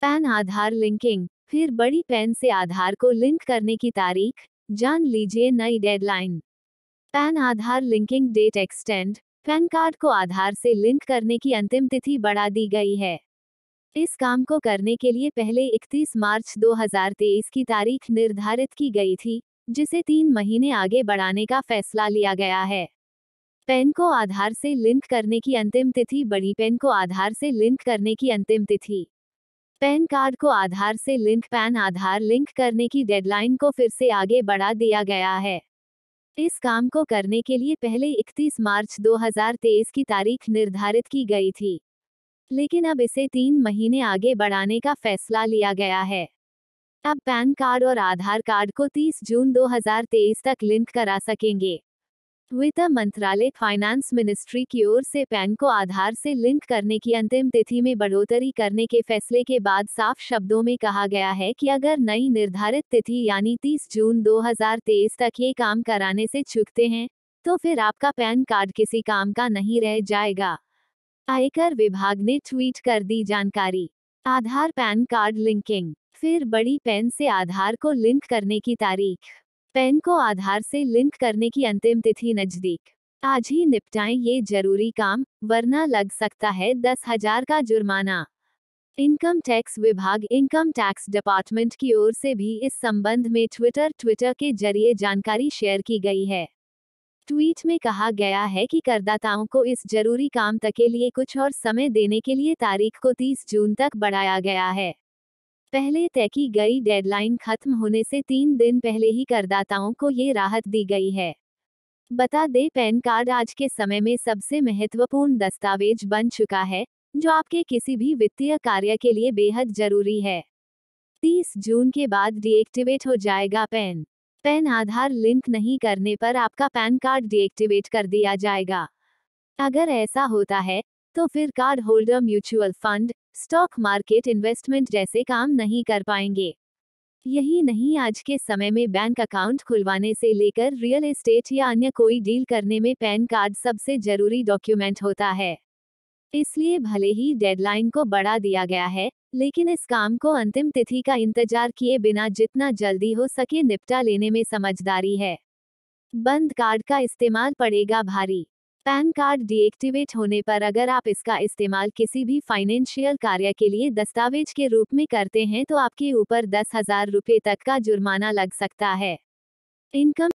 pan Aadhaar linking फिर बड़ी pan से आधार को लिंक करने की तारीख जान लीजिए नई deadline PAN Aadhaar linking date extend PAN card को आधार से लिंक करने की अंतिम तिथि बढ़ा दी गई है इस काम को करने के लिए पहले 31 मार्च 2023 की तारीख निर्धारित की गई थी जिसे तीन महीने आगे बढ़ाने का फैसला लिया गया है पेन को आधार से लिंक करने की अंतिम तिथि बड़ी पेन को आधार से लिंक करने की अंतिम तिथि पैन कार्ड को आधार से लिंक पैन आधार लिंक करने की डेडलाइन को फिर से आगे बढ़ा दिया गया है इस काम को करने के लिए पहले 31 मार्च 2023 की तारीख निर्धारित की गई थी लेकिन अब इसे तीन महीने आगे बढ़ाने का फैसला लिया गया है अब पैन कार्ड और आधार कार्ड को 30 जून 2023 तक लिंक करा सकेंगे वित्त मंत्रालय फाइनेंस मिनिस्ट्री की ओर से पैन को आधार से लिंक करने की अंतिम तिथि में बढ़ोतरी करने के फैसले के बाद साफ शब्दों में कहा गया है कि अगर नई निर्धारित तिथि यानी 30 जून 2023 तक ये काम कराने से चुकते हैं तो फिर आपका पैन कार्ड किसी काम का नहीं रह जाएगा आयकर विभाग ने ट्वीट कर दी जानकारी आधार पैन कार्ड लिंकिंग फिर बड़ी पेन से आधार को लिंक करने की तारीख पैन को आधार से लिंक करने की अंतिम तिथि नजदीक आज ही निपटाएं ये जरूरी काम वरना लग सकता है दस हजार का जुर्माना इनकम टैक्स विभाग इनकम टैक्स डिपार्टमेंट की ओर से भी इस संबंध में ट्विटर ट्विटर के जरिए जानकारी शेयर की गई है ट्वीट में कहा गया है कि करदाताओं को इस जरूरी काम तक के लिए कुछ और समय देने के लिए तारीख को 30 जून तक बढ़ाया गया है पहले तय की गई डेडलाइन खत्म होने से तीन दिन पहले ही करदाताओं को ये राहत दी गई है बता दें पैन कार्ड आज के समय में सबसे महत्वपूर्ण दस्तावेज बन चुका है जो आपके किसी भी वित्तीय कार्य के लिए बेहद जरूरी है 30 जून के बाद डीएक्टिवेट हो जाएगा पैन पैन आधार लिंक नहीं करने पर आपका पैन कार्ड डीएक्टिवेट कर दिया जाएगा अगर ऐसा होता है तो फिर card holder mutual fund stock market investment जैसे काम नहीं कर पाएंगे यही नहीं आज के समय में बैंक अकाउंट खुलवाने से लेकर रियल एस्टेट या अन्य कोई डील करने में पैन कार्ड सबसे जरूरी डॉक्यूमेंट होता है इसलिए भले ही डेडलाइन को बढ़ा दिया गया है लेकिन इस काम को अंतिम तिथि का इंतजार किए बिना जितना जल्दी हो सके निपटा लेने में समझदारी है बंद कार्ड का इस्तेमाल पड़ेगा भारी पैन कार्ड डीएक्टिवेट होने पर अगर आप इसका इस्तेमाल किसी भी फाइनेंशियल कार्य के लिए दस्तावेज के रूप में करते हैं तो आपके ऊपर दस हजार रुपये तक का जुर्माना लग सकता है इनकम